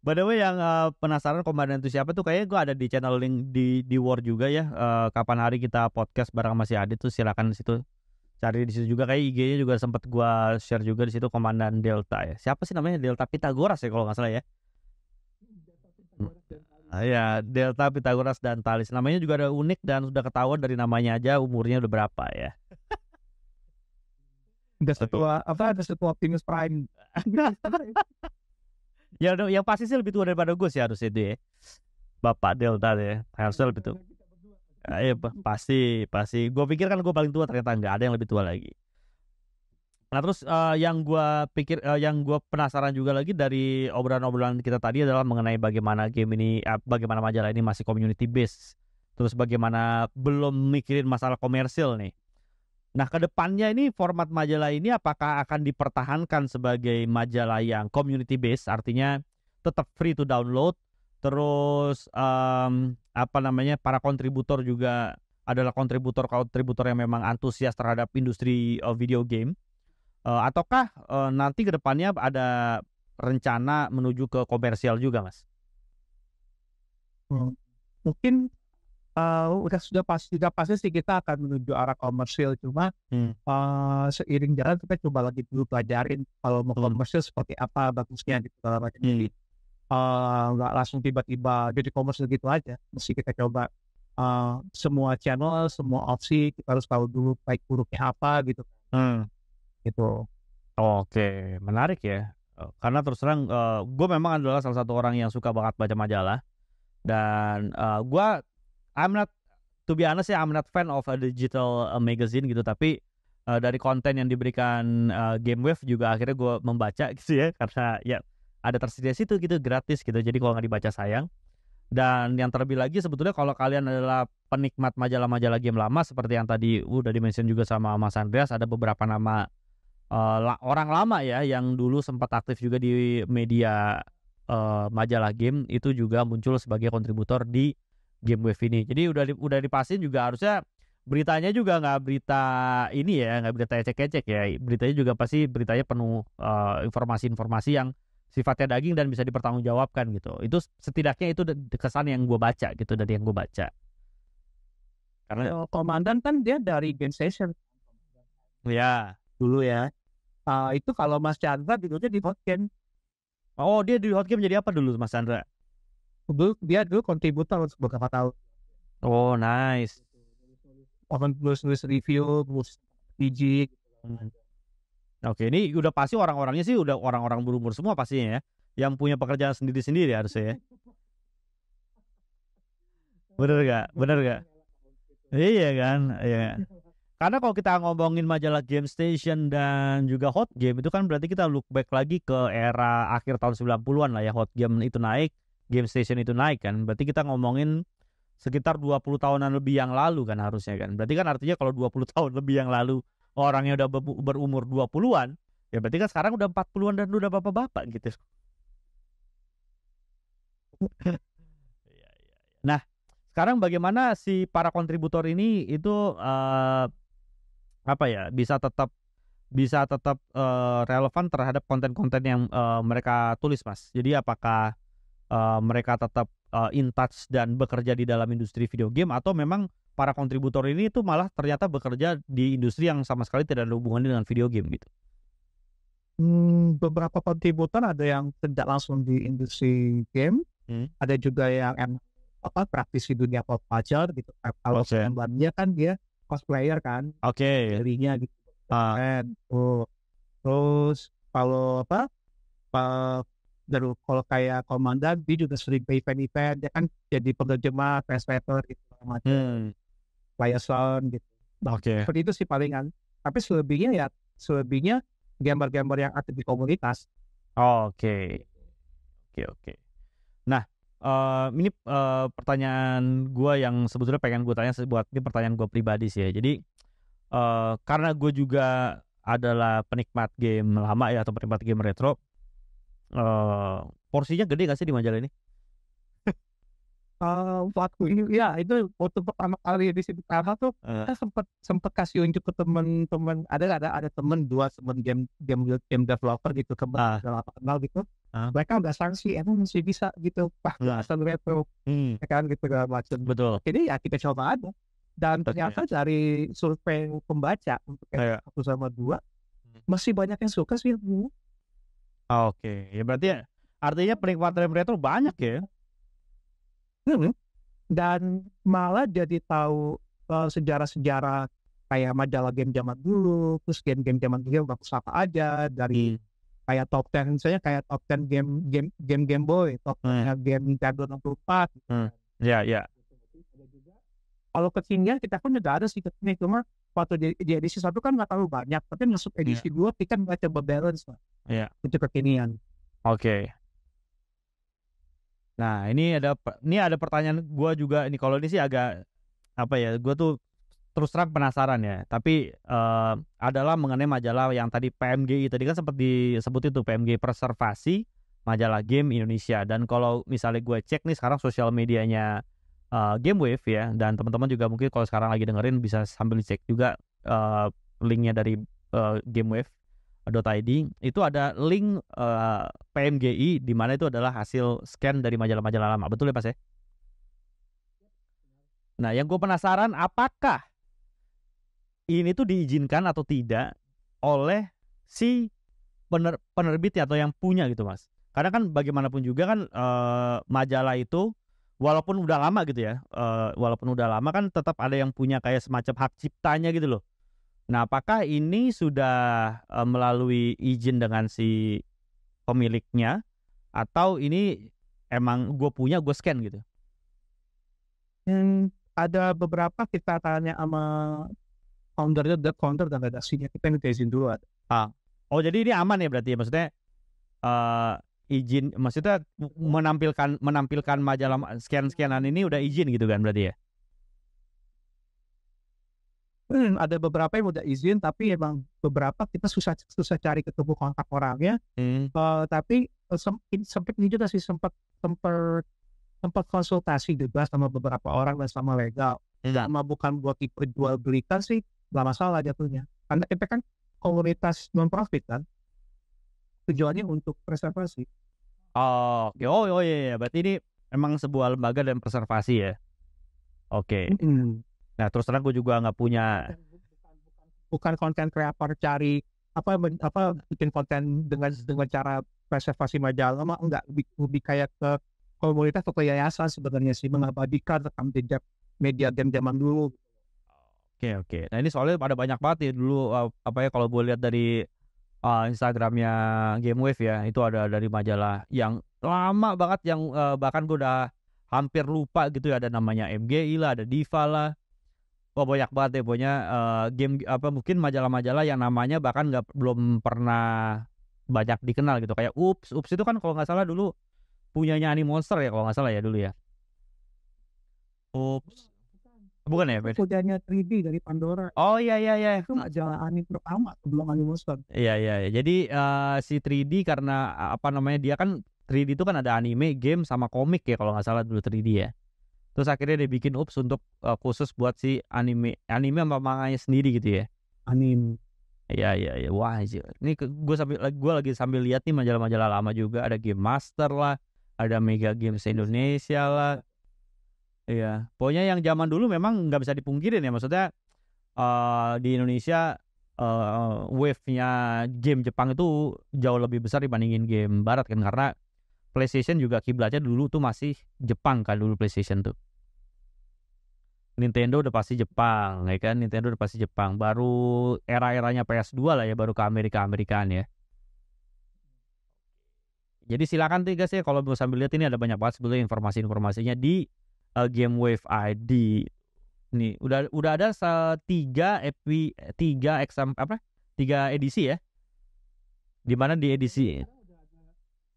By the way yang uh, penasaran komandan itu siapa tuh kayaknya gua ada di channel link di di word juga ya. Uh, kapan hari kita podcast bareng Mas Adit tuh silakan di situ cari di situ juga kayak IG-nya juga sempat gua share juga di situ komandan Delta ya. Siapa sih namanya Delta Pitagoras ya kalau nggak salah ya. Ya, delta Pitagoras dan thales Namanya juga ada unik dan sudah ketahuan dari namanya aja umurnya udah berapa ya. ada setua apa ada setua Optimus Prime. ya yang pasti sih lebih tua daripada Gus ya harus itu ya. Bapak Delta ya, harusnya lebih tua. Ah, iya pasti pasti. Gue pikir kan gue paling tua ternyata nggak ada yang lebih tua lagi. Nah terus uh, yang gue pikir, uh, yang gue penasaran juga lagi dari obrolan-obrolan kita tadi adalah mengenai bagaimana game ini, uh, bagaimana majalah ini masih community based, terus bagaimana belum mikirin masalah komersil nih. Nah kedepannya ini format majalah ini apakah akan dipertahankan sebagai majalah yang community based, artinya tetap free to download, terus um, apa namanya para kontributor juga adalah kontributor-kontributor yang memang antusias terhadap industri video game Uh, ataukah uh, nanti ke depannya ada rencana menuju ke komersial juga, Mas? Hmm, mungkin uh, udah sudah pasti sudah pasti sih kita akan menuju arah komersial, cuma hmm. uh, seiring jalan kita coba lagi dulu pelajarin kalau mau komersial seperti apa bagusnya di gitu, segala ini hmm. nggak langsung tiba-tiba jadi komersial gitu aja mesti kita coba uh, semua channel semua opsi kita harus tahu dulu baik buruknya apa gitu hmm gitu. Oke, menarik ya. Eh, karena terus terang, uh, eh, gue memang adalah salah satu orang yang suka banget baca majalah dan uh, eh, gue I'm not to be honest ya I'm not fan of a digital uh, magazine gitu tapi uh, dari konten yang diberikan uh, GameWave juga akhirnya gue membaca gitu ya karena ya ada tersedia situ gitu gratis gitu jadi kalau nggak dibaca sayang dan yang terlebih lagi sebetulnya kalau kalian adalah penikmat majalah-majalah game lama seperti yang tadi udah dimention juga sama Mas Andreas ada beberapa nama uh, orang lama ya yang dulu sempat aktif juga di media uh, majalah game itu juga muncul sebagai kontributor di game wave ini. Jadi udah di, udah dipasin juga harusnya beritanya juga nggak berita ini ya nggak berita ecek-ecek ya beritanya juga pasti beritanya penuh eh, informasi-informasi uh, informasi yang sifatnya daging dan bisa dipertanggungjawabkan gitu itu setidaknya itu kesan yang gue baca gitu dari yang gue baca karena komandan kan dia dari Gen Station ya dulu ya uh, itu kalau Mas Chandra tidurnya di hot game. Oh dia di hot game jadi apa dulu Mas Chandra? Dulu dia dulu kontributor untuk beberapa tahun. Oh nice. Open plus nulis review, plus biji. Oke, okay, ini udah pasti orang-orangnya sih udah orang-orang berumur semua pastinya ya. Yang punya pekerjaan sendiri-sendiri harusnya ya. Bener gak? Bener gak? Iya kan? Iya. Karena kalau kita ngomongin majalah Game Station dan juga Hot Game itu kan berarti kita look back lagi ke era akhir tahun 90-an lah ya Hot Game itu naik, Game Station itu naik kan. Berarti kita ngomongin sekitar 20 tahunan lebih yang lalu kan harusnya kan. Berarti kan artinya kalau 20 tahun lebih yang lalu orangnya udah berumur 20-an, ya berarti kan sekarang udah 40-an dan udah bapak-bapak gitu. Iya, iya, iya. nah, sekarang bagaimana si para kontributor ini itu uh, apa ya bisa tetap bisa tetap uh, relevan terhadap konten-konten yang uh, mereka tulis mas jadi apakah uh, mereka tetap uh, in touch dan bekerja di dalam industri video game atau memang para kontributor ini itu malah ternyata bekerja di industri yang sama sekali tidak ada hubungannya dengan video game gitu hmm, beberapa kontributor ada yang tidak langsung di industri game hmm. ada juga yang apa praktisi dunia pop culture gitu kalau okay. kan dia cosplayer kan oke okay. gitu uh. oh. terus kalau apa Kalau eh, kalau kayak komandan dia juga sering pay event-event dia kan jadi penerjemah translator gitu macam hmm. player sound gitu nah, oke okay. seperti itu sih palingan tapi selebihnya ya selebihnya gambar-gambar yang aktif di komunitas oke okay. oke okay, oke okay. nah Uh, ini uh, pertanyaan gue yang sebetulnya pengen gue tanya buat ini pertanyaan gue pribadi sih ya. Jadi uh, karena gue juga adalah penikmat game lama ya atau penikmat game retro, uh, porsinya gede gak sih di majalah ini? uh, waktu ini ya itu waktu pertama kali di sini tuh uh. kita sempet sempet kasih unjuk ke temen-temen ada ada ada temen dua temen game game game developer gitu ke uh. kenal gitu Huh? mereka udah sanksi emang masih bisa gitu bahkan nah. retro hmm. Ya kan gitu macam betul jadi ya kita coba aja dan Betul, ternyata dari survei pembaca untuk Ayo. satu sama dua hmm. masih banyak yang suka sih bu. Ah, oke, okay. ya berarti ya, artinya penikmat retro banyak ya. Hmm. Dan malah jadi tahu uh, sejarah-sejarah kayak majalah game zaman dulu, terus game-game zaman dulu bagus apa aja dari hmm kayak top 10 misalnya kayak top 10 game game game Game Boy, top hmm. game Nintendo gitu 64. Hmm. Kan. Ya, ya. Kalau kekinian kita pun juga ada sih kekinian cuma waktu di, di edisi satu kan nggak terlalu banyak, tapi masuk ya. edisi yeah. dua kita nggak coba balance lah. Yeah. Itu kekinian. Oke. Okay. Nah ini ada ini ada pertanyaan gue juga ini kalau ini sih agak apa ya gue tuh terus terang penasaran ya, tapi uh, adalah mengenai majalah yang tadi PMGI tadi kan sempat disebut itu PMG Preservasi Majalah Game Indonesia dan kalau misalnya gue cek nih sekarang sosial medianya uh, eh, Wave ya dan teman-teman juga mungkin kalau sekarang lagi dengerin bisa sambil cek juga uh, linknya dari uh, .id itu ada link uh, PMGI di mana itu adalah hasil scan dari majalah-majalah lama betul ya pas? ya? Nah yang gue penasaran apakah ini tuh diizinkan atau tidak oleh si pener penerbitnya atau yang punya gitu mas. Karena kan bagaimanapun juga kan uh, majalah itu walaupun udah lama gitu ya, uh, walaupun udah lama kan tetap ada yang punya kayak semacam hak ciptanya gitu loh. Nah, apakah ini sudah uh, melalui izin dengan si pemiliknya atau ini emang gue punya gue scan gitu? Hmm, ada beberapa kita tanya sama foundernya the founder dan redaksinya kita izin dulu ada. Ah. Oh jadi ini aman ya berarti ya maksudnya uh, izin maksudnya menampilkan menampilkan majalah sekian scanan ini udah izin gitu kan berarti ya? Hmm, ada beberapa yang udah izin tapi emang beberapa kita susah susah cari ketemu kontak orangnya. Hmm. Uh, tapi eh, sempit sempat ini juga sih sempat sempat sempat konsultasi juga sama beberapa orang dan sama legal. Tidak. Sama bukan buat ikut jual belikan sih nggak masalah jatuhnya karena kita kan komunitas non profit kan tujuannya untuk preservasi oh oke oh, oh iya, iya berarti ini emang sebuah lembaga dan preservasi ya oke okay. mm. nah terus terang gue juga nggak punya bukan konten kreator cari apa apa bikin konten dengan dengan cara preservasi majalah mah enggak lebih, kayak ke komunitas atau yayasan sebenarnya sih mengabadikan rekam jejak media game zaman dulu Oke oke. Nah ini soalnya ada banyak banget ya dulu uh, apa ya kalau gue lihat dari uh, Instagramnya Wave ya itu ada dari majalah yang lama banget yang uh, bahkan gue udah hampir lupa gitu ya ada namanya MGI lah, ada Diva lah. Wah banyak banget ya pokoknya uh, game apa mungkin majalah-majalah yang namanya bahkan nggak belum pernah banyak dikenal gitu kayak Ups Ups itu kan kalau nggak salah dulu punyanya Monster ya kalau nggak salah ya dulu ya. Ups Bukan ya? Beda. Kuliahnya 3D dari Pandora. Oh iya iya iya. Itu majalah anime pertama sebelum anime Monster. Iya iya iya. Jadi uh, si 3D karena apa namanya dia kan 3D itu kan ada anime, game sama komik ya kalau nggak salah dulu 3D ya. Terus akhirnya dia bikin Ups untuk uh, khusus buat si anime anime sama manganya sendiri gitu ya. Anime. Iya iya iya. Wah, ini gue sambil gue lagi sambil lihat nih majalah-majalah lama juga ada Game Master lah, ada Mega Games Indonesia lah Iya, pokoknya yang zaman dulu memang nggak bisa dipungkirin ya, maksudnya uh, di Indonesia uh, wave-nya game Jepang itu jauh lebih besar dibandingin game Barat kan, karena PlayStation juga kiblatnya dulu tuh masih Jepang kan dulu PlayStation tuh. Nintendo udah pasti Jepang, ya kan? Nintendo udah pasti Jepang. Baru era-eranya PS2 lah ya, baru ke Amerika-Amerikaan ya. Jadi silakan tiga ya, sih, kalau bisa melihat ini ada banyak banget sebetulnya informasi-informasinya di uh, game wave ID nih udah udah ada tiga ep tiga exam apa tiga edisi ya di mana di edisi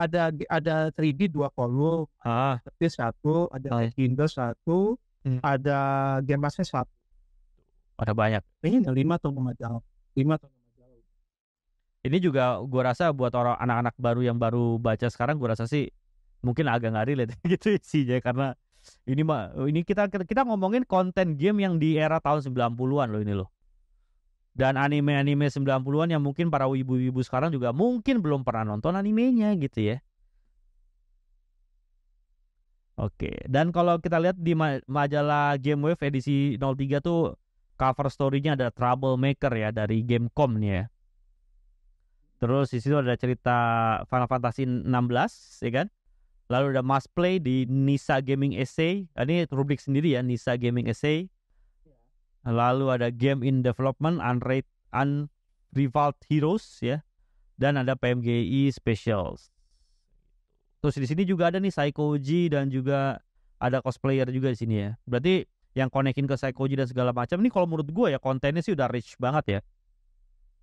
ada ada 3D dua kolom ah. tapi satu ada oh. Kindle iya. satu hmm. ada Game Master satu ada banyak ini ada lima atau enam jauh lima atau enam jauh ini juga gua rasa buat orang anak-anak baru yang baru baca sekarang gua rasa sih mungkin agak nggak relate gitu isinya karena ini mah ini kita kita ngomongin konten game yang di era tahun 90-an loh ini loh. Dan anime-anime 90-an yang mungkin para ibu-ibu sekarang juga mungkin belum pernah nonton animenya gitu ya. Oke, dan kalau kita lihat di majalah Game Wave edisi 03 tuh cover story-nya ada Troublemaker ya dari Gamecom nih ya. Terus di situ ada cerita Final Fantasy 16 ya kan? Lalu ada must play di Nisa Gaming Essay. Ah, ini rubrik sendiri ya, Nisa Gaming Essay. Iya. Lalu ada game in development unrated unrivaled heroes ya. Dan ada PMGI specials. Terus di sini juga ada nih Psychoji dan juga ada cosplayer juga di sini ya. Berarti yang konekin ke Psychoji dan segala macam ini kalau menurut gue ya kontennya sih udah rich banget ya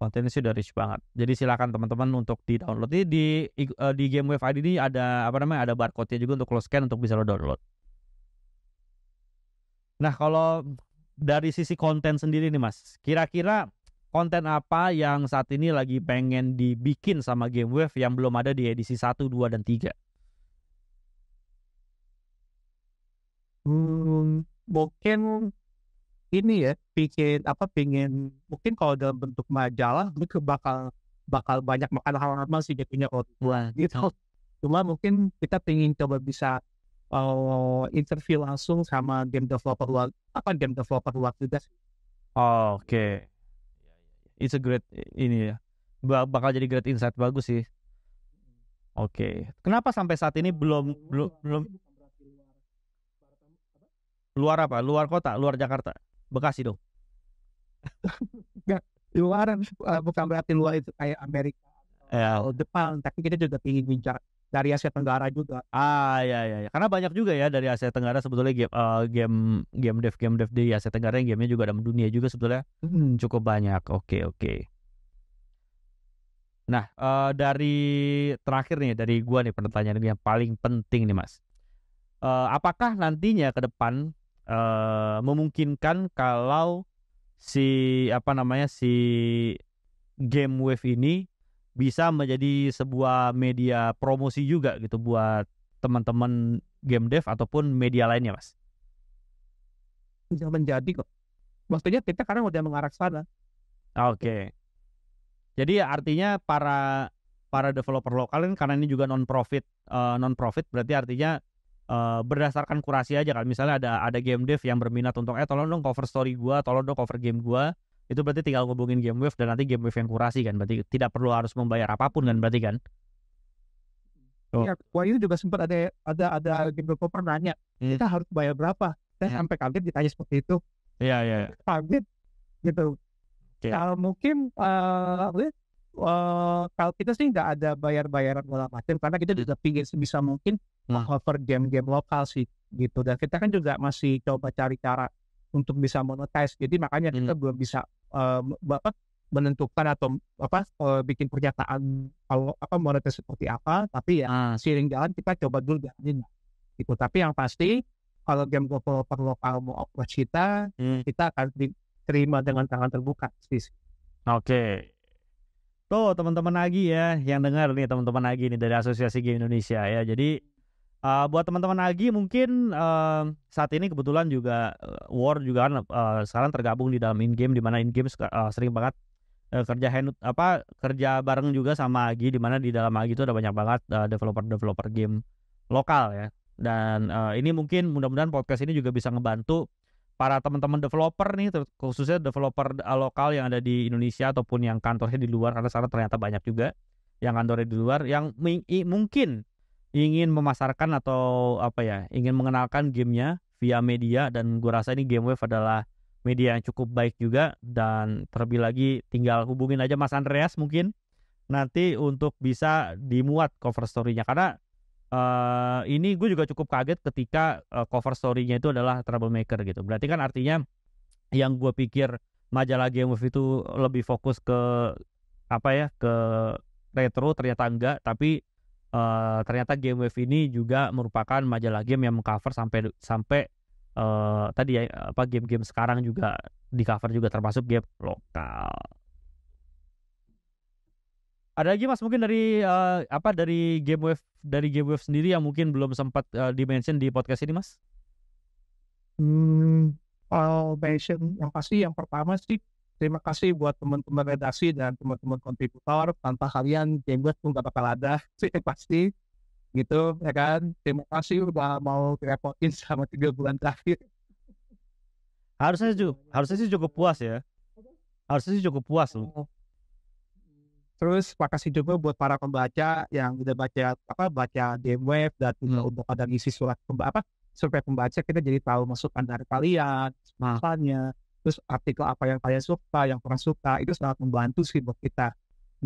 kontennya sudah rich banget. Jadi silakan teman-teman untuk di download. ini di e, di game Wave ID ini ada apa namanya ada barcode-nya juga untuk lo scan untuk bisa lo download. Nah kalau dari sisi konten sendiri nih mas, kira-kira konten apa yang saat ini lagi pengen dibikin sama game Wave yang belum ada di edisi 1, 2, dan 3? Hmm, mungkin ini ya bikin apa pingin mungkin kalau dalam bentuk majalah mungkin bakal bakal banyak makan hal normal sih dia punya orang gitu cuma mungkin kita pingin coba bisa uh, interview langsung sama game developer luar apa game developer luar juga oh, oke okay. it's a great ini ya bakal jadi great insight bagus sih oke okay. kenapa sampai saat ini belum belum belum luar apa luar kota luar Jakarta Bekasi dong. Enggak, luaran eh, bukan berarti luar itu kayak Amerika yeah. Jepang, tapi kita juga ingin bicara dari Asia Tenggara juga. Ah ya ya, ya. karena banyak juga ya dari Asia Tenggara sebetulnya game uh, game game dev game dev di Asia Tenggara yang gamenya juga ada dunia juga sebetulnya hmm. cukup banyak. Oke okay, oke. Okay. Nah uh, dari terakhir nih dari gua nih pertanyaan yang paling penting nih mas. Uh, apakah nantinya ke depan uh, memungkinkan kalau si apa namanya si game wave ini bisa menjadi sebuah media promosi juga gitu buat teman-teman game dev ataupun media lainnya mas bisa menjadi kok maksudnya kita karena udah mengarah sana oke okay. jadi artinya para para developer lokal kan karena ini juga non profit uh, eh, non profit berarti artinya Eh, berdasarkan kurasi aja kan misalnya ada ada game dev yang berminat untuk eh tolong dong cover story gua tolong dong cover game gua itu berarti tinggal hubungin game wave dan nanti game wave yang kurasi kan berarti tidak perlu harus membayar apapun kan berarti kan Oh. Ya, Wahyu juga sempat ada ada ada game developer nanya hmm. kita harus bayar berapa? Saya hmm. sampai kaget ditanya seperti itu. Iya iya. iya. Kaget gitu. Okay. nah, mungkin uh, uh, kalau kita sih nggak ada bayar-bayaran bola macam karena kita juga pingin sebisa mungkin hmm. nah. cover game-game lokal sih gitu dan kita kan juga masih coba cari cara untuk bisa monetize jadi makanya hmm. kita belum bisa uh, menentukan atau apa uh, bikin pernyataan kalau apa monetize seperti apa tapi ya ah. sering jalan kita coba dulu jalanin gitu tapi yang pasti kalau game developer lokal mau approach kita hmm. kita akan diterima dengan tangan terbuka sih oke Tuh teman-teman lagi ya yang dengar nih teman-teman lagi nih dari Asosiasi Game Indonesia ya. Jadi uh, buat teman-teman lagi mungkin uh, saat ini kebetulan juga uh, War juga kan uh, sekarang tergabung di dalam in game di mana in game uh, sering banget uh, kerja hand apa kerja bareng juga sama lagi di mana di dalam lagi itu ada banyak banget uh, developer-developer game lokal ya. Dan uh, ini mungkin mudah-mudahan podcast ini juga bisa ngebantu para teman-teman developer nih khususnya developer eh, lokal yang ada di Indonesia ataupun yang kantornya di luar karena sana ternyata banyak juga yang kantornya di luar yang mungkin ingin memasarkan atau apa ya ingin mengenalkan gamenya via media dan gue rasa ini GameWave adalah media yang cukup baik juga dan terlebih lagi tinggal hubungin aja Mas Andreas mungkin nanti untuk bisa dimuat cover story-nya karena uh, ini gue juga cukup kaget ketika uh, cover story-nya itu adalah troublemaker gitu. Berarti kan artinya yang gue pikir majalah Game of itu lebih fokus ke apa ya ke retro ternyata enggak tapi uh, ternyata Game Wave ini juga merupakan majalah game yang mengcover sampai sampai uh, tadi ya apa game-game sekarang juga di cover juga termasuk game lokal ada lagi Mas mungkin dari uh, apa dari Game Wave dari Game Wave sendiri yang mungkin belum sempat uh, dimention di podcast ini Mas? Hmm, all mention yang pasti yang pertama sih terima kasih buat teman-teman redaksi dan teman-teman kontributor. Tanpa kalian game wave pun gak bakal ada sih pasti gitu ya kan. Terima kasih udah mau repotin sama tiga bulan terakhir. Harusnya sih, harusnya sih cukup puas ya. Harusnya sih cukup puas loh. Oh. Terus makasih juga buat para pembaca yang udah baca apa baca web dan hmm. untuk ada isi surat apa survei pembaca kita jadi tahu masukan dari kalian, nah. masalahnya, terus artikel apa yang kalian suka, yang kurang suka itu sangat membantu sih buat kita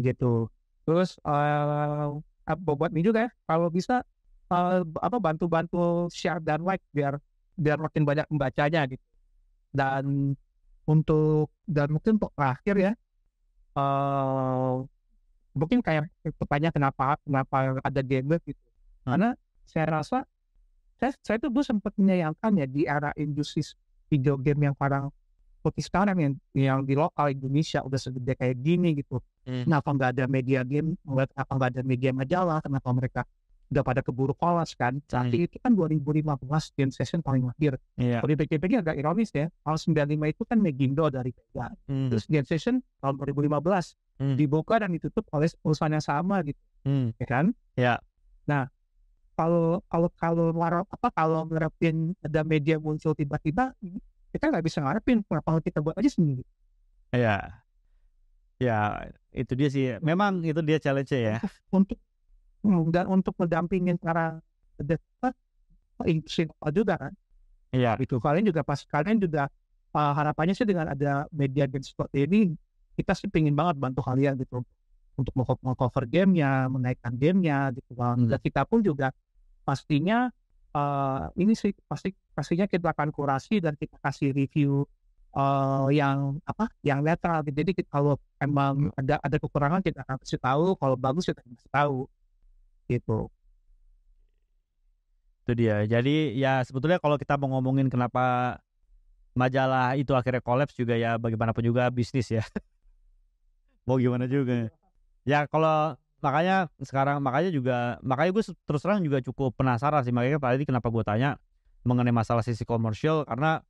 gitu. Terus uh, buat ini juga ya, kalau bisa uh, apa bantu-bantu share dan like biar biar makin banyak pembacanya gitu. Dan untuk dan mungkin untuk terakhir ya, uh, mungkin kayak pertanyaan kenapa kenapa ada gamer gitu karena saya rasa saya saya tuh dulu sempat menyayangkan ya di era industri video game yang parang seperti sekarang yang yang di lokal Indonesia udah segede kayak gini gitu hmm. kenapa nggak ada media game buat kenapa nggak ada media majalah kenapa mereka udah pada keburu kolas kan tapi itu kan 2015 game session paling akhir yeah. kalau dipikir-pikir agak ironis ya tahun 95 itu kan Megindo dari Vega hmm. terus game session tahun 2015 hmm. dibuka dan ditutup oleh perusahaan yang sama gitu hmm. ya kan ya nah kalau kalau kalau warok apa kalau ngarepin ada media muncul tiba-tiba kita nggak bisa ngarepin kenapa kita buat aja sendiri ya ya itu dia sih memang itu dia challenge ya untuk hmm, dan untuk mendampingin para developer apa juga kan iya itu kalian juga pas kalian juga uh, harapannya sih dengan ada media dan seperti ini kita sih pingin banget bantu kalian gitu untuk cover gamenya, menaikkan gamenya gitu. Hmm. Dan kita pun juga pastinya uh, ini sih pasti pastinya kita akan kurasi dan kita kasih review uh, yang apa yang netral gitu. jadi kita, kalau emang hmm. ada ada kekurangan kita akan kasih tahu kalau bagus kita kasih tahu gitu itu dia jadi ya sebetulnya kalau kita mau ngomongin kenapa majalah itu akhirnya kolaps juga ya bagaimanapun juga bisnis ya mau gimana juga ya kalau makanya sekarang makanya juga makanya gue terus terang juga cukup penasaran sih makanya tadi kenapa gue tanya mengenai masalah sisi komersial karena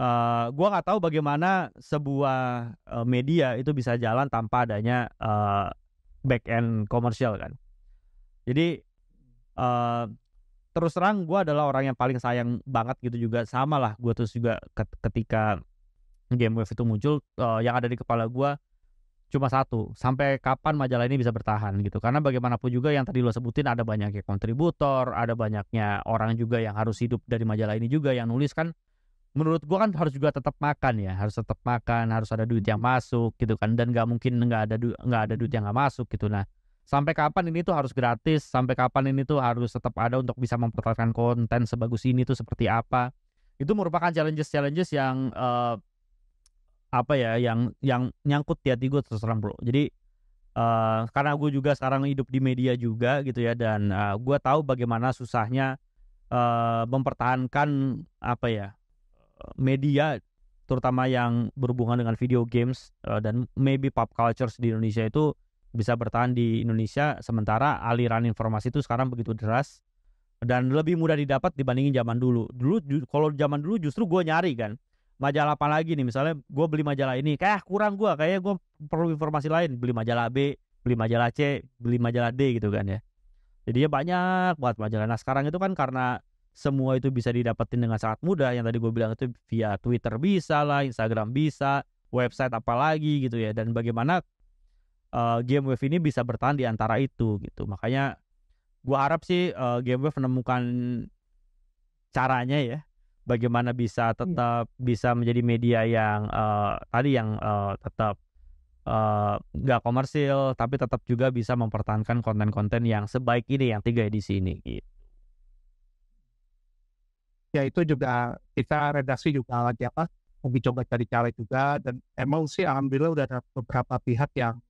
uh, eh, gue nggak tahu bagaimana sebuah uh, media itu bisa jalan tanpa adanya uh, eh, back end komersial kan jadi uh, terus terang gue adalah orang yang paling sayang banget gitu juga sama lah gue terus juga ketika game wave itu muncul uh, yang ada di kepala gue cuma satu sampai kapan majalah ini bisa bertahan gitu karena bagaimanapun juga yang tadi lo sebutin ada banyaknya kontributor ada banyaknya orang juga yang harus hidup dari majalah ini juga yang nulis kan menurut gua kan harus juga tetap makan ya harus tetap makan harus ada duit yang masuk gitu kan dan nggak mungkin nggak ada nggak du ada duit yang nggak masuk gitu nah sampai kapan ini tuh harus gratis sampai kapan ini tuh harus tetap ada untuk bisa mempertahankan konten sebagus ini tuh seperti apa itu merupakan challenges challenges yang uh, apa ya yang yang nyangkut di hati gue terserang bro jadi uh, karena gue juga sekarang hidup di media juga gitu ya dan uh, eh, gue tahu bagaimana susahnya uh, mempertahankan apa ya media terutama yang berhubungan dengan video games uh, dan maybe pop culture di Indonesia itu bisa bertahan di Indonesia sementara aliran informasi itu sekarang begitu deras dan lebih mudah didapat dibandingin zaman dulu. Dulu kalau zaman dulu justru gue nyari kan majalah apa lagi nih misalnya gue beli majalah ini kayak ah, kurang gue kayaknya gue perlu informasi lain beli majalah B beli majalah C beli majalah D gitu kan ya jadi ya banyak buat majalah nah sekarang itu kan karena semua itu bisa didapetin dengan sangat mudah yang tadi gue bilang itu via Twitter bisa lah Instagram bisa website apa lagi gitu ya dan bagaimana uh, game wave ini bisa bertahan di antara itu gitu makanya gue harap sih uh, game wave menemukan caranya ya bagaimana bisa iya. tetap yeah. bisa menjadi media yang uh, tadi yang uh, tetap eh, nggak uh, komersil tapi tetap juga bisa mempertahankan konten-konten yang sebaik ini yang tiga edisi ini gitu. Ya itu juga kita redaksi juga lagi apa mungkin coba cari cara juga dan emang sih alhamdulillah udah ada beberapa pihak yang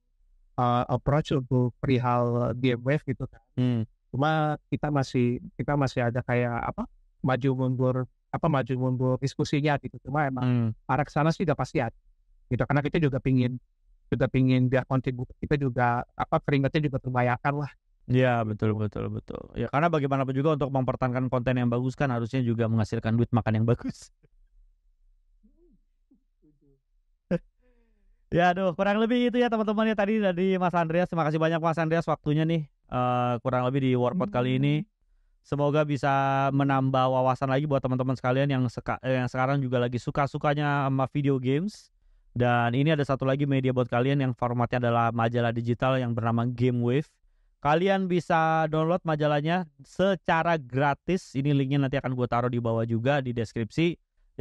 uh, approach untuk perihal wave gitu kan. Hmm. Cuma kita masih kita masih ada kayak apa maju mundur apa maju mundur diskusinya gitu cuma emang hmm. arah sana sih udah pasti ada gitu karena kita juga pingin juga pingin biar kontribusi kita juga apa keringatnya juga terbayarkan lah Ya betul betul betul. Ya karena bagaimanapun juga untuk mempertahankan konten yang bagus kan harusnya juga menghasilkan duit makan yang bagus. ya aduh kurang lebih itu ya teman-teman ya tadi dari Mas Andreas. Terima kasih banyak Mas Andreas waktunya nih. Uh, kurang lebih di warpot kali ini. Hmm. Semoga bisa menambah wawasan lagi buat teman-teman sekalian yang seka yang sekarang juga lagi suka-sukanya sama video games. Dan ini ada satu lagi media buat kalian yang formatnya adalah majalah digital yang bernama Game Wave. Kalian bisa download majalahnya secara gratis. Ini linknya nanti akan gue taruh di bawah juga di deskripsi.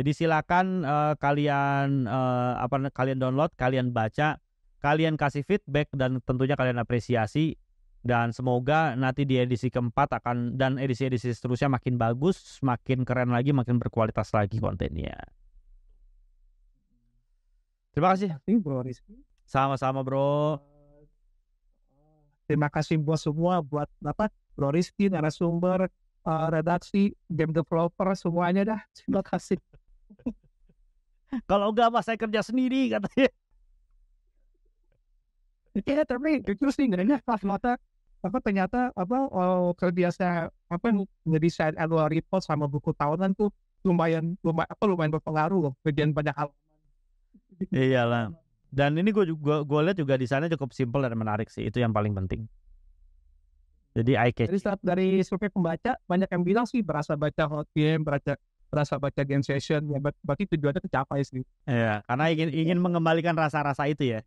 Jadi silakan uh, kalian uh, apa kalian download, kalian baca, kalian kasih feedback dan tentunya kalian apresiasi dan semoga nanti di edisi keempat akan dan edisi-edisi seterusnya makin bagus, makin keren lagi, makin berkualitas lagi kontennya. Terima kasih. Sama-sama bro. Terima kasih buat semua buat apa Bro Rizky, narasumber, uh, redaksi, game developer semuanya dah. Terima kasih. Kalau enggak mas saya kerja sendiri katanya. Iya tapi jujur sih nggak enak pas mata apa ternyata apa oh, terbiasa apa ngedesain annual report sama buku tahunan tuh lumayan lumayan apa lumayan berpengaruh loh bagian banyak hal iyalah dan ini gue juga gue lihat juga di sana cukup simpel dan menarik sih itu yang paling penting jadi I catch dari, dari survei pembaca banyak yang bilang sih berasa baca hot game berasa berasa baca game session ya berarti tujuannya tercapai sih iya karena ingin ingin mengembalikan rasa-rasa itu ya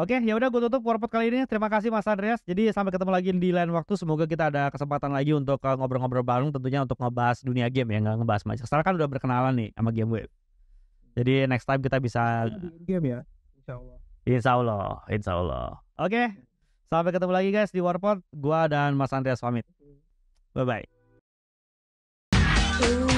Oke, ya udah gue tutup warpot kali ini. Terima kasih Mas Andreas. Jadi sampai ketemu lagi di lain waktu. Semoga kita ada kesempatan lagi untuk eh, ngobrol-ngobrol bareng tentunya untuk ngebahas dunia game ya, nggak ngebahas macam. Sekarang kan udah berkenalan nih sama game web. Jadi next time kita bisa iya, game ya, Insya Allah. Insya Allah, Oke, sampai ketemu lagi guys di warpot. Gua dan Mas Andreas pamit. Bye bye.